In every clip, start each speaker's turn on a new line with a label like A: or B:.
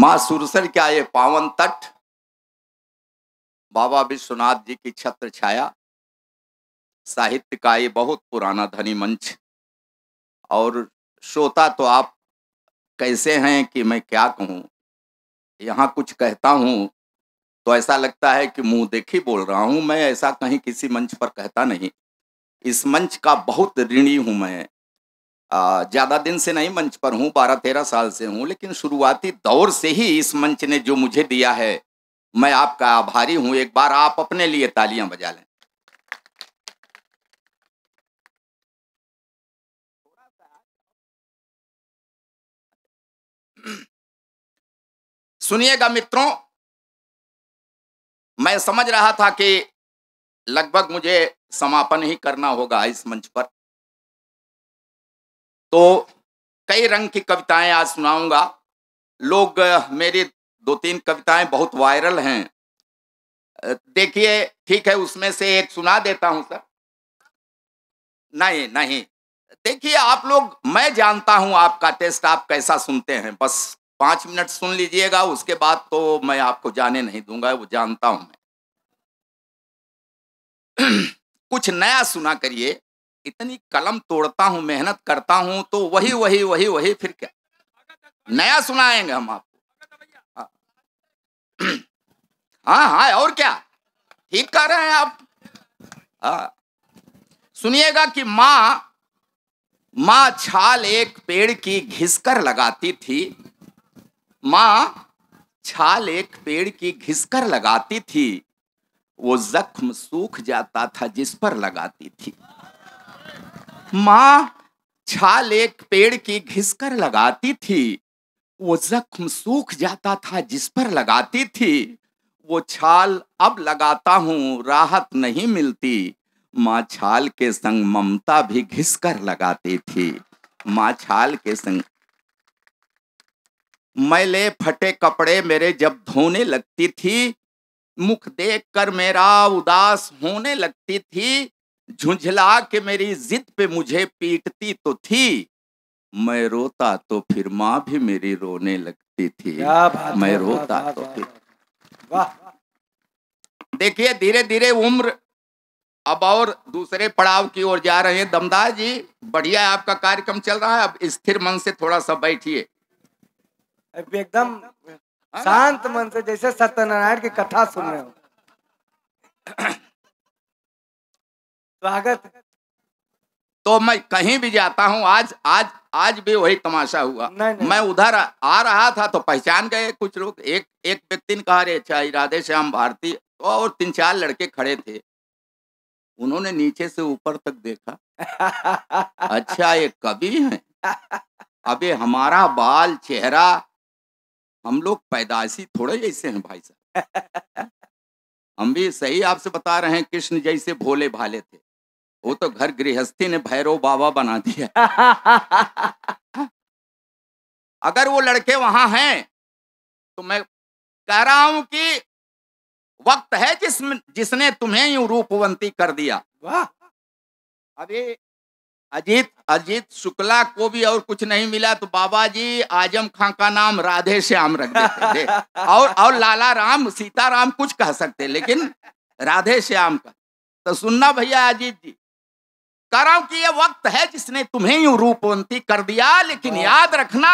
A: मां सुरसर क्या ये पावन तट बाबा विश्वनाथ जी की छत्र छाया साहित्य का ये बहुत पुराना धनी मंच और श्रोता तो आप कैसे हैं कि मैं क्या कहूँ यहाँ कुछ कहता हूँ तो ऐसा लगता है कि मुंह देखी बोल रहा हूँ मैं ऐसा कहीं किसी मंच पर कहता नहीं इस मंच का बहुत ऋणी हूँ मैं ज़्यादा दिन से नहीं मंच पर हूँ बारह तेरह साल से हूँ लेकिन शुरुआती दौर से ही इस मंच ने जो मुझे दिया है मैं आपका आभारी हूँ एक बार आप अपने लिए तालियां बजा लें सुनिएगा मित्रों मैं समझ रहा था कि लगभग मुझे समापन ही करना होगा इस मंच पर तो कई रंग की कविताएं आज सुनाऊंगा लोग मेरी दो तीन कविताएं बहुत वायरल हैं देखिए ठीक है उसमें से एक सुना देता हूं सर नहीं नहीं देखिए आप लोग मैं जानता हूं आपका टेस्ट आप कैसा सुनते हैं बस पांच मिनट सुन लीजिएगा उसके बाद तो मैं आपको जाने नहीं दूंगा वो जानता हूं मैं कुछ नया सुना करिए इतनी कलम तोड़ता हूं मेहनत करता हूं तो वही वही वही वही फिर क्या नया सुनाएंगे हम आपको हाँ हाँ, हाँ और क्या ठीक कह रहे हैं आप हाँ। सुनिएगा कि माँ माँ छाल एक पेड़ की घिसकर लगाती थी माँ छाल एक पेड़ की घिसकर लगाती थी वो जख्म सूख जाता था जिस पर लगाती थी माँ छाल एक पेड़ की घिसकर लगाती थी वो जख्म सूख जाता था जिस पर लगाती थी वो छाल अब लगाता हूँ राहत नहीं मिलती माँ छाल के संग ममता भी घिस कर लगाती थी माँ छाल के संग मैले फटे कपड़े मेरे जब धोने लगती थी मुख देख कर मेरा उदास होने लगती थी झुंझला के मेरी जिद पे मुझे पीटती तो थी मैं रोता तो फिर माँ भी मेरी रोने लगती थी मैं रोता तो फिर देखिए धीरे धीरे उम्र अब और दूसरे पड़ाव की ओर जा रहे हैं दमदार जी बढ़िया आपका कार्यक्रम चल रहा है अब स्थिर मन से थोड़ा सा बैठिए एकदम हाँ। शांत मन से जैसे सत्यनारायण की कथा सुन रहे हो स्वागत तो मैं कहीं भी जाता हूँ आज आज आज भी वही तमाशा हुआ नहीं, नहीं। मैं उधर आ, रहा था तो पहचान गए कुछ लोग एक एक व्यक्ति ने कहा अच्छा इरादे से हम भारतीय तो और तीन चार लड़के खड़े थे उन्होंने नीचे से ऊपर तक देखा अच्छा ये कवि है अबे हमारा बाल चेहरा हम लोग पैदाशी थोड़े जैसे हैं भाई साहब हम भी सही आपसे बता रहे हैं कृष्ण जैसे भोले भाले थे वो तो घर गृहस्थी ने भैरव बाबा बना दिया अगर वो लड़के वहां हैं तो मैं कह रहा हूं कि वक्त है जिस जिसने तुम्हें यू रूपवंती कर दिया वाह अभी अजीत अजीत शुक्ला को भी और कुछ नहीं मिला तो बाबा जी आजम खां का नाम राधे श्याम रख देते और और लाला राम सीताराम कुछ कह सकते लेकिन राधे श्याम का तो सुनना भैया अजीत जी कह रहा हूं कि यह वक्त है जिसने तुम्हें यू रूपवंती कर दिया लेकिन याद रखना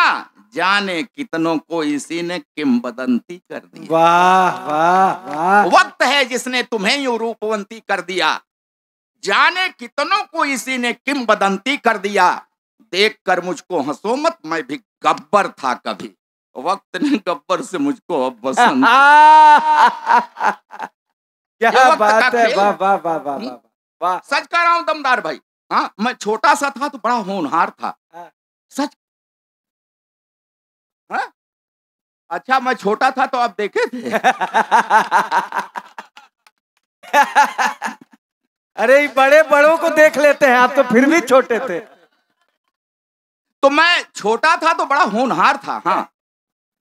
A: जाने कितनों को इसी ने किम बदंती कर दी वाह वाह वाह वक्त है जिसने तुम्हें यू रूपवंती कर दिया जाने कितनों को इसी ने किम बदंती कर दिया देख कर मुझको हंसो मत मैं भी गब्बर था कभी वक्त ने गब्बर से मुझको अब बसंत क्या बात है वाह वाह वाह वाह हम्म। वाह सच कह रहा हूं दमदार भाई हाँ मैं छोटा सा था तो बड़ा होनहार था हाँ। सच हाँ? अच्छा मैं छोटा था तो आप देखे थे अरे बड़े बड़ों को देख लेते हैं आप तो फिर भी छोटे थे तो मैं छोटा था तो बड़ा होनहार था हाँ, हाँ।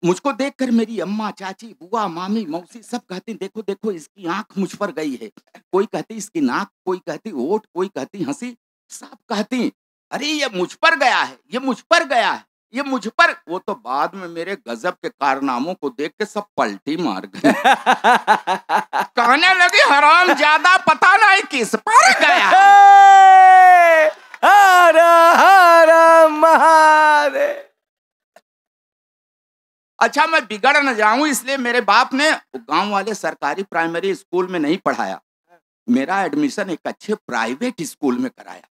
A: मुझको देखकर मेरी अम्मा चाची बुआ मामी मौसी सब कहती देखो देखो इसकी आंख मुझ पर गई है कोई कहती इसकी नाक कोई कहती ओठ कोई कहती हंसी साहब कहती अरे ये मुझ पर गया है ये मुझ पर गया है ये मुझ पर वो तो बाद में मेरे गजब के कारनामों को देख के सब पलटी मार गए कहने लगे हराम ज्यादा पता नहीं किस पर गया हरा हरा महारे अच्छा मैं बिगड़ न जाऊं इसलिए मेरे बाप ने गांव वाले सरकारी प्राइमरी स्कूल में नहीं पढ़ाया मेरा एडमिशन एक अच्छे प्राइवेट स्कूल में कराया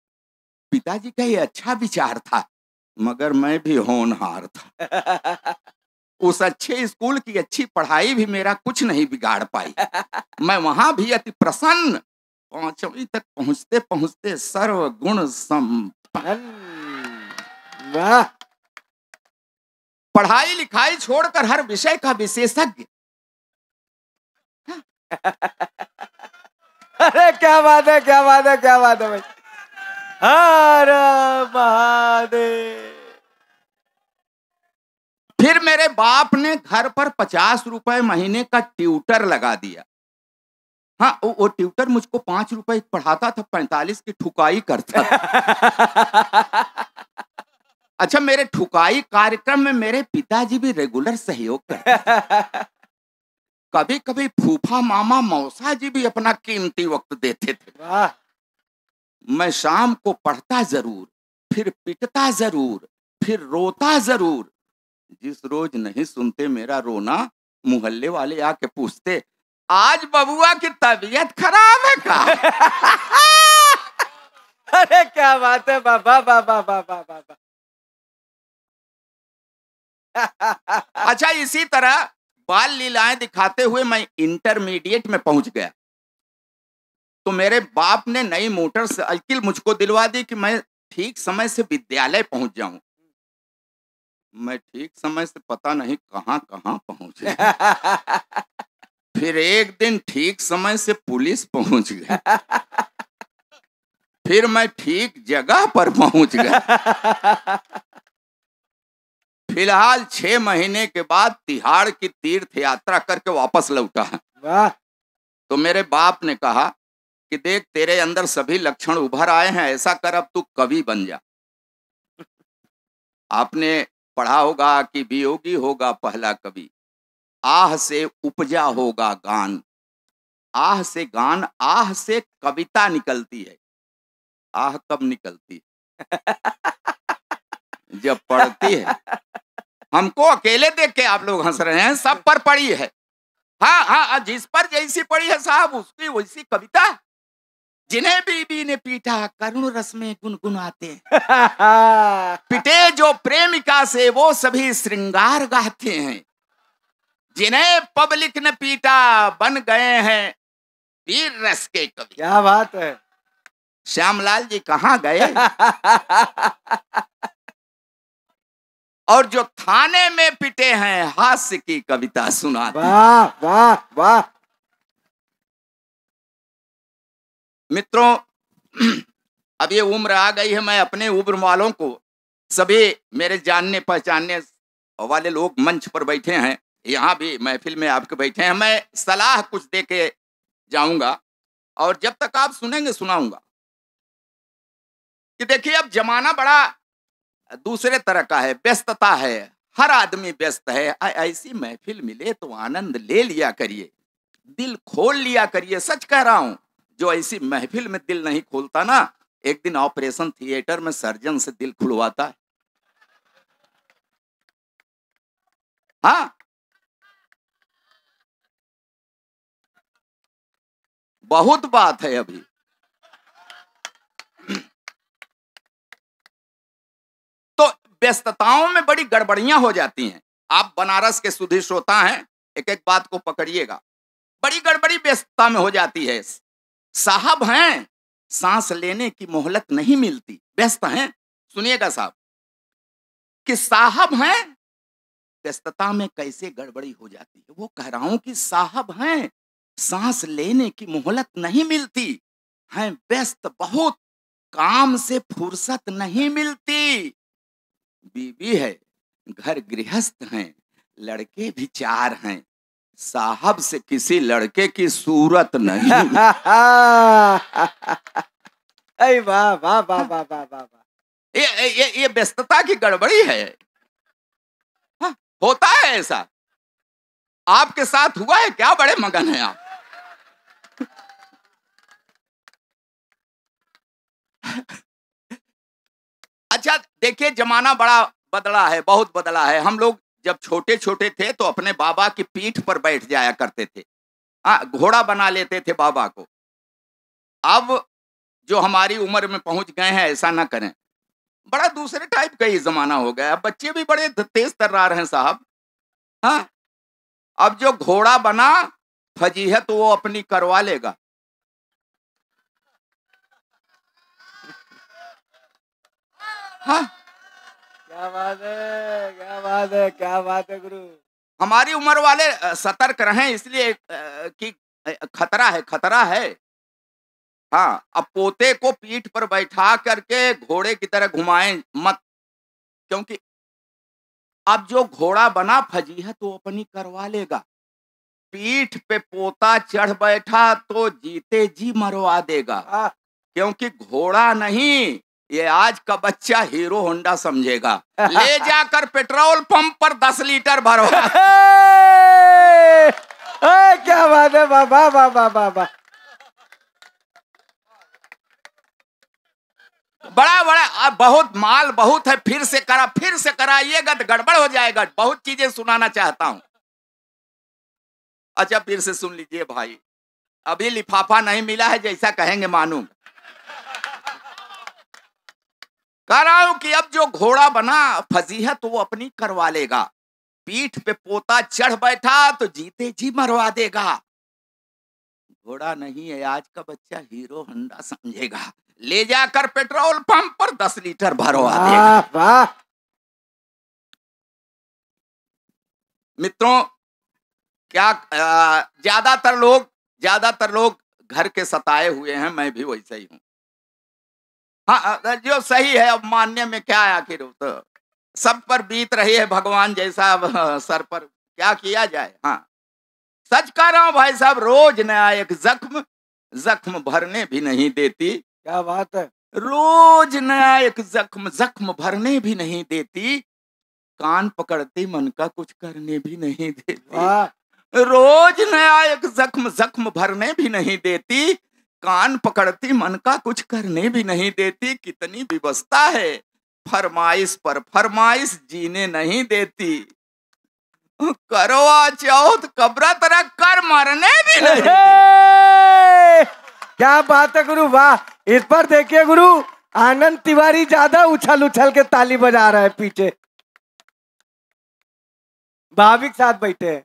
A: पिताजी का ये अच्छा विचार था मगर मैं भी होनहार था उस अच्छे स्कूल की अच्छी पढ़ाई भी मेरा कुछ नहीं बिगाड़ पाई मैं वहां भी अति प्रसन्न पांचवी तक पहुंचते पहुंचते सर्व गुण संपन्न हम्म, वाह पढ़ाई लिखाई छोड़कर हर विषय का विशेषज्ञ अरे क्या बात है क्या बात है क्या बात है भाई हर महादेव फिर मेरे बाप ने घर पर पचास रुपए महीने का ट्यूटर लगा दिया हाँ वो, वो ट्यूटर मुझको पांच रुपए पढ़ाता था पैंतालीस की ठुकाई करता था अच्छा मेरे ठुकाई कार्यक्रम में मेरे पिताजी भी रेगुलर सहयोग करते कभी कभी फूफा मामा मौसा जी भी अपना कीमती वक्त देते थे वाह मैं शाम को पढ़ता जरूर फिर पिटता जरूर फिर रोता जरूर जिस रोज नहीं सुनते मेरा रोना मोहल्ले वाले आके पूछते आज बबुआ की तबीयत खराब है का अरे क्या बात है बाबा बाबा बाबा बाबा अच्छा इसी तरह बाल लीलाएं दिखाते हुए मैं इंटरमीडिएट में पहुंच गया तो मेरे बाप ने नई मोटर साइकिल मुझको दिलवा दी कि मैं ठीक समय से विद्यालय पहुंच जाऊं मैं ठीक समय से पता नहीं कहां कहां पहुंच फिर एक दिन ठीक समय से पुलिस पहुंच गया फिर मैं ठीक जगह पर पहुंच गया फिलहाल छह महीने के बाद तिहाड़ की तीर्थ यात्रा करके वापस लौटा तो मेरे बाप ने कहा कि देख तेरे अंदर सभी लक्षण उभर आए हैं ऐसा कर अब तू कवि बन जा आपने पढ़ा होगा कि वियोगी होगा पहला कवि आह से उपजा होगा गान आह से गान आह से कविता निकलती है आह कब निकलती है जब पढ़ती है हमको अकेले देख के आप लोग हंस रहे हैं सब पर पड़ी है हाँ हाँ जिस पर जैसी पड़ी है साहब उसकी वैसी कविता जिन्हें बीबी ने पीटा करुण रस में गुनगुनाते पिटे जो प्रेमिका से वो सभी श्रृंगार गाते हैं जिन्हें पब्लिक ने पीटा बन गए हैं वीर रस के कवि क्या बात है श्यामलाल जी कहाँ गए और जो थाने में पिटे हैं हास्य की कविता सुना वाह वाह वाह मित्रों अब ये उम्र आ गई है मैं अपने उम्र वालों को सभी मेरे जानने पहचानने वाले लोग मंच पर बैठे हैं यहाँ भी महफिल में आपके बैठे हैं मैं सलाह कुछ दे के जाऊंगा और जब तक आप सुनेंगे सुनाऊंगा कि देखिए अब जमाना बड़ा दूसरे तरह का है व्यस्तता है हर आदमी व्यस्त है ऐसी महफिल मिले तो आनंद ले लिया करिए दिल खोल लिया करिए सच कह रहा हूं जो ऐसी महफिल में दिल नहीं खोलता ना एक दिन ऑपरेशन थिएटर में सर्जन से दिल खुलवाता है हाँ बहुत बात है अभी तो व्यस्तताओं में बड़ी गड़बड़ियां हो जाती हैं आप बनारस के सुधी श्रोता हैं एक एक बात को पकड़िएगा बड़ी गड़बड़ी व्यस्तता में हो जाती है साहब हैं सांस लेने की मोहलत नहीं मिलती व्यस्त हैं सुनिएगा साहब कि साहब हैं व्यस्तता में कैसे गड़बड़ी हो जाती है वो कह रहा हूं कि साहब हैं सांस लेने की मोहलत नहीं मिलती हैं व्यस्त बहुत काम से फुर्सत नहीं मिलती बीबी है घर गृहस्थ हैं लड़के भी चार हैं साहब से किसी लड़के की सूरत नहीं वाह वाह वाह वाह वाह वाह ये ये ये व्यस्तता की गड़बड़ी है हा? होता है ऐसा आपके साथ हुआ है क्या बड़े मगन हैं आप अच्छा देखिए जमाना बड़ा बदला है बहुत बदला है हम लोग जब छोटे छोटे थे तो अपने बाबा की पीठ पर बैठ जाया करते थे हाँ घोड़ा बना लेते थे बाबा को अब जो हमारी उम्र में पहुंच गए हैं ऐसा ना करें बड़ा दूसरे टाइप का ही जमाना हो गया बच्चे भी बड़े तेज तर्रार हैं साहब हाँ अब जो घोड़ा बना फजी है तो वो अपनी करवा लेगा हाँ क्या बात है क्या बात है क्या बात है गुरु हमारी उम्र वाले सतर्क रहे इसलिए कि खतरा है खतरा है हाँ अब पोते को पीठ पर बैठा करके घोड़े की तरह घुमाएं मत क्योंकि अब जो घोड़ा बना फजी है तो अपनी करवा लेगा पीठ पे पोता चढ़ बैठा तो जीते जी मरवा देगा हाँ। क्योंकि घोड़ा नहीं ये आज का बच्चा हीरो होंडा समझेगा ले जाकर पेट्रोल पंप पर दस लीटर भरो क्या बात है बाबा बाबा बाबा बड़ा बड़ा अब बहुत माल बहुत है फिर से करा फिर से ये तो गड़बड़ हो जाएगा बहुत चीजें सुनाना चाहता हूं अच्छा फिर से सुन लीजिए भाई अभी लिफाफा नहीं मिला है जैसा कहेंगे मानू कह रहा हूं कि अब जो घोड़ा बना फजीहत तो वो अपनी करवा लेगा पीठ पे पोता चढ़ बैठा तो जीते जी मरवा देगा घोड़ा नहीं है आज का बच्चा हीरो हंडा समझेगा ले जाकर पेट्रोल पंप पर दस लीटर भरवा देगा मित्रों क्या ज्यादातर लोग ज्यादातर लोग घर के सताए हुए हैं मैं भी वैसे ही हूं हाँ जो सही है अब मान्य में क्या है आखिर तो सब पर बीत रही है भगवान जैसा अब हाँ, सर पर क्या किया जाए हाँ सच कह रहा हूं भाई साहब रोज नया एक जख्म जख्म भरने भी नहीं देती क्या बात है रोज नया एक जख्म जख्म भरने भी नहीं देती कान पकड़ती मन का कुछ करने भी नहीं देती रोज नया एक जख्म जख्म भरने भी नहीं देती कान पकड़ती मन का कुछ करने भी नहीं देती कितनी विवस्था है फरमाइश पर फरमाइश जीने नहीं देती करो चौथ तो कब्रा तरह कर मरने भी नहीं क्या बात है गुरु वाह इस पर देखिए गुरु आनंद तिवारी ज्यादा उछल उछल के ताली बजा रहा है पीछे भाविक साथ बैठे हैं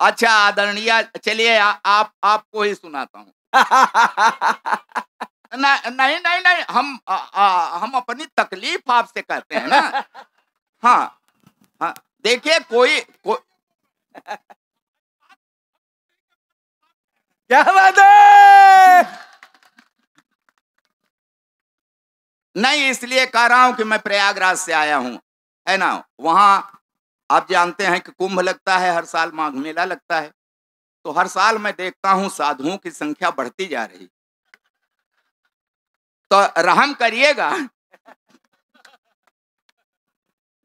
A: अच्छा आदरणीय चलिए आप आपको ही सुनाता हूँ नहीं नहीं नहीं हम आ, आ, हम अपनी तकलीफ आपसे करते हैं ना हाँ हाँ देखिए कोई को... क्या बात है नहीं इसलिए कह रहा हूं कि मैं प्रयागराज से आया हूं है ना वहां आप जानते हैं कि कुंभ लगता है हर साल माघ मेला लगता है तो हर साल मैं देखता हूं साधुओं की संख्या बढ़ती जा रही तो रहम करिएगा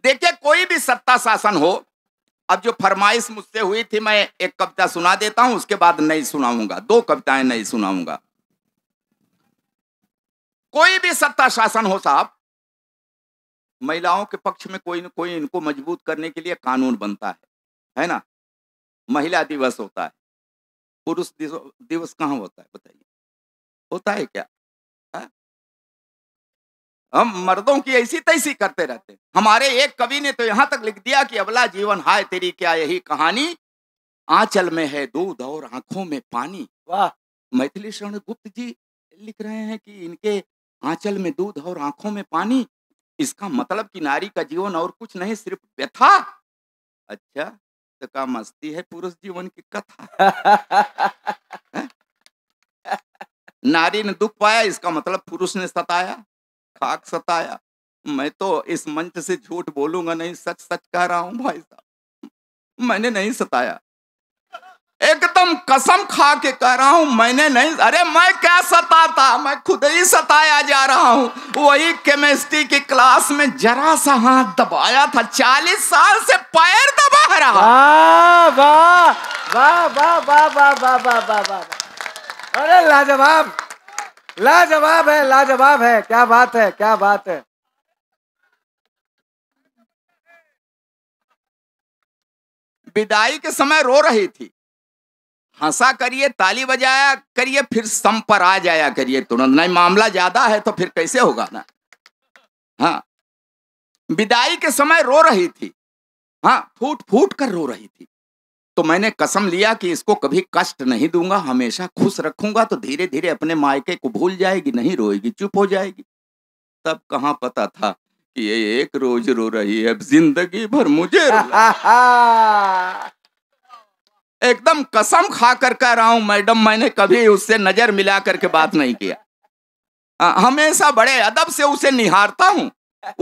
A: देखिए कोई भी सत्ता शासन हो अब जो फरमाइश मुझसे हुई थी मैं एक कविता सुना देता हूं उसके बाद नहीं सुनाऊंगा दो कविताएं नहीं सुनाऊंगा कोई भी सत्ता शासन हो साहब महिलाओं के पक्ष में कोई ना कोई इनको मजबूत करने के लिए कानून बनता है है ना महिला दिवस होता है पुरुष दिवस कहाँ होता है बताइए होता है क्या है? हाँ? हम मर्दों की ऐसी तैसी करते रहते हैं हमारे एक कवि ने तो यहां तक लिख दिया कि अबला जीवन हाय तेरी क्या यही कहानी आंचल में है दूध और आंखों में पानी वाह मैथिली शरण गुप्त जी लिख रहे हैं कि इनके आंचल में दूध और आंखों में पानी इसका मतलब कि नारी का जीवन और कुछ नहीं सिर्फ व्यथा अच्छा तो का मस्ती है पुरुष जीवन की कथा हाँ? नारी ने दुख पाया इसका मतलब पुरुष ने सताया खाक सताया मैं तो इस मंच से झूठ बोलूंगा नहीं सच सच कह रहा हूं भाई साहब मैंने नहीं सताया एकदम कसम खा के कह रहा हूं मैंने नहीं अरे मैं क्या सताता मैं खुद ही सताया जा रहा हूं वही केमिस्ट्री की क्लास में जरा सा हाथ दबाया था चालीस साल से पैर दबा रहा अरे लाजवाब लाजवाब है लाजवाब है क्या बात है क्या बात है विदाई के समय रो रही थी हंसा करिए ताली बजाया करिए फिर सम पर आ जाया करिए तुरंत नहीं मामला ज्यादा है तो फिर कैसे होगा ना हाँ विदाई के समय रो रही थी हाँ फूट फूट कर रो रही थी तो मैंने कसम लिया कि इसको कभी कष्ट नहीं दूंगा हमेशा खुश रखूंगा तो धीरे धीरे अपने मायके को भूल जाएगी नहीं रोएगी चुप हो जाएगी तब कहा पता था कि ये एक रोज रो रही है अब जिंदगी भर मुझे एकदम कसम खा कर कह रहा हूं मैडम मैंने कभी उससे नजर मिला करके बात नहीं किया हमेशा बड़े अदब से उसे निहारता हूं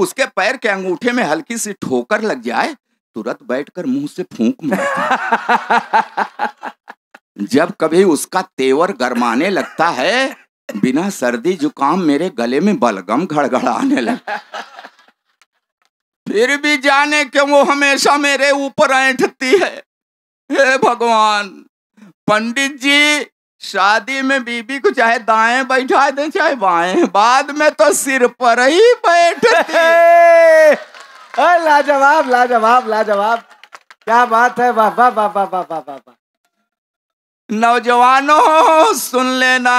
A: उसके पैर के अंगूठे में हल्की सी ठोकर लग जाए तुरंत बैठकर मुंह से फूंक मारता जब कभी उसका तेवर गरमाने लगता है बिना सर्दी जुकाम मेरे गले में बलगम घड़घड़ाने लगता फिर भी जाने क्यों वो हमेशा मेरे ऊपर ऐठती है हे भगवान पंडित जी शादी में बीबी को चाहे दाएं बैठा दे चाहे बाएं बाद में तो सिर पर ही बैठ लाजवाब लाजवाब लाजवाब क्या बात है वाह वाह वाह वाह वाह वाह वाह नौजवानों सुन लेना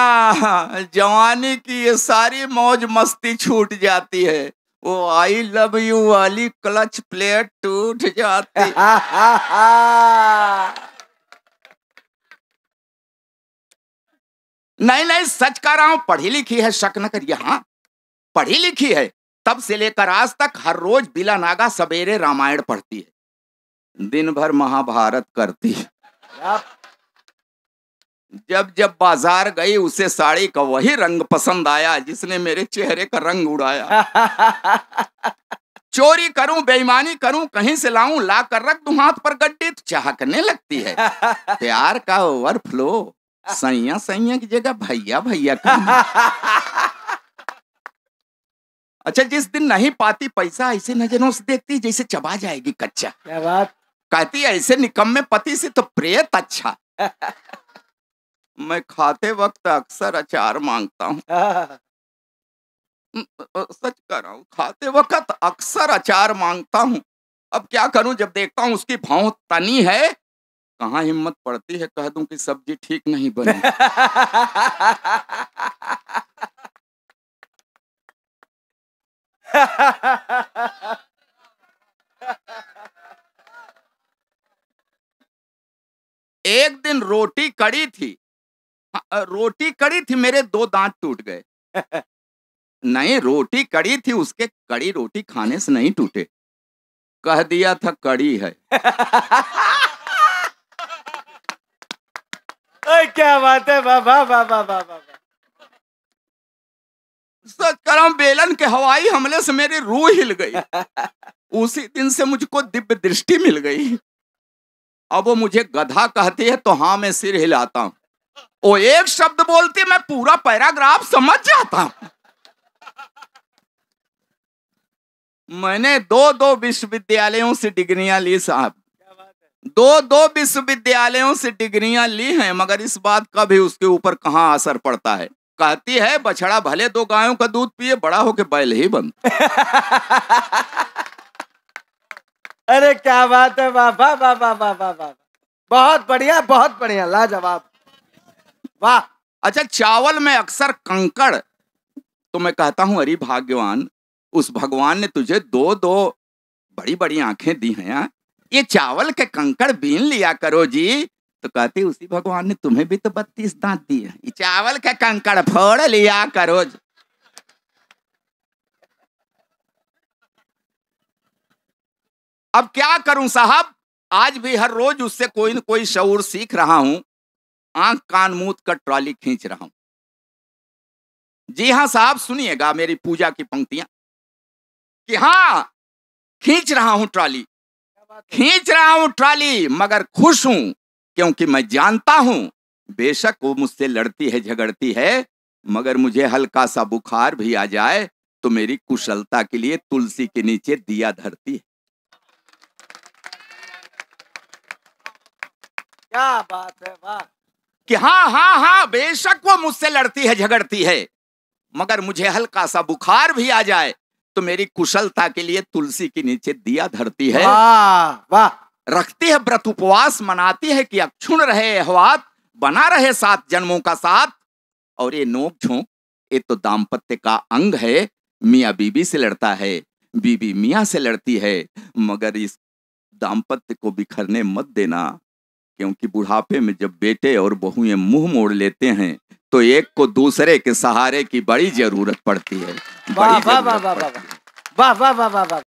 A: जवानी की ये सारी मौज मस्ती छूट जाती है वो आई लव यू वाली क्लच प्लेट टूट जाती नहीं नहीं सच कह रहा हूं पढ़ी लिखी है शक न करिए हाँ पढ़ी लिखी है तब से लेकर आज तक हर रोज बिला नागा सवेरे रामायण पढ़ती है दिन भर महाभारत करती है जब जब बाजार गई उसे साड़ी का वही रंग पसंद आया जिसने मेरे चेहरे का रंग उड़ाया चोरी करूं बेईमानी करूं कहीं से लाऊं ला कर रख दू हाथ पर गड्ढे तो चाहकने लगती है प्यार का ओवरफ्लो सैया सैया की जगह भैया भैया अच्छा जिस दिन नहीं पाती पैसा ऐसे नजरों से देखती जैसे चबा जाएगी कच्चा क्या बात कहती ऐसे निकम में पति से तो प्रेत अच्छा मैं खाते वक्त अक्सर अचार मांगता हूँ सच कह रहा हूँ खाते वक्त अक्सर अचार मांगता हूँ अब क्या करूं जब देखता हूँ उसकी भाव तनी है कहा हिम्मत पड़ती है कह दूं कि सब्जी ठीक नहीं बनी एक दिन रोटी कड़ी थी हाँ, रोटी कड़ी थी मेरे दो दांत टूट गए नहीं रोटी कड़ी थी उसके कड़ी रोटी खाने से नहीं टूटे कह दिया था कड़ी है क्या बात है बाबा बाबा बाबा करम बेलन के हवाई हमले से मेरी रूह हिल गई उसी दिन से मुझको दिव्य दृष्टि मिल गई अब वो मुझे गधा कहती है तो हाँ मैं सिर हिलाता हूं वो एक शब्द बोलती मैं पूरा पैराग्राफ समझ जाता हूं मैंने दो दो विश्वविद्यालयों से डिग्रियां ली साहब दो दो विश्वविद्यालयों से डिग्रियां ली हैं मगर इस बात का भी उसके ऊपर कहां असर पड़ता है कहती है बछड़ा भले दो गायों का दूध पिए बड़ा होके बैल ही बन अरे क्या बात है बाबा बाबा बाबा बाबा बहुत बढ़िया बहुत बढ़िया लाजवाब वाह अच्छा चावल में अक्सर कंकड़ तो मैं कहता हूं अरे भाग्यवान उस भगवान ने तुझे दो दो बड़ी बड़ी आंखें दी हैं यार हाँ? ये चावल के कंकड़ बीन लिया करो जी तो कहती उसी भगवान ने तुम्हें भी तो बत्तीस दांत दिए चावल के कंकड़ फोड़ लिया करो जी अब क्या करूं साहब आज भी हर रोज उससे कोई ना कोई शऊर सीख रहा हूं आंख कान मूत कर ट्रॉली खींच रहा हूं जी हां साहब सुनिएगा मेरी पूजा की पंक्तियां कि हां खींच रहा हूं ट्रॉली खींच रहा हूं ट्रॉली मगर खुश हूं क्योंकि मैं जानता हूं बेशक वो मुझसे लड़ती है झगड़ती है मगर मुझे हल्का सा बुखार भी आ जाए तो मेरी कुशलता के लिए तुलसी के नीचे दिया धरती है क्या बात है वाह कि हाँ हाँ हाँ बेशक वो मुझसे लड़ती है झगड़ती है मगर मुझे हल्का सा बुखार भी आ जाए तो मेरी कुशलता के लिए तुलसी के नीचे दिया धरती है वाह रखती है व्रत उपवास मनाती है कि अक्षुण रहे अहवात बना रहे सात जन्मों का साथ और ये नोक झोंक ये तो दाम्पत्य का अंग है मियाँ बीबी से लड़ता है बीबी मियाँ से लड़ती है मगर इस दाम्पत्य को बिखरने मत देना क्योंकि बुढ़ापे में जब बेटे और बहुएं मुंह मोड़ लेते हैं तो एक को दूसरे के सहारे की बड़ी जरूरत पड़ती है वाह वाह वाह वाह वाह वाह वाह वाह वाह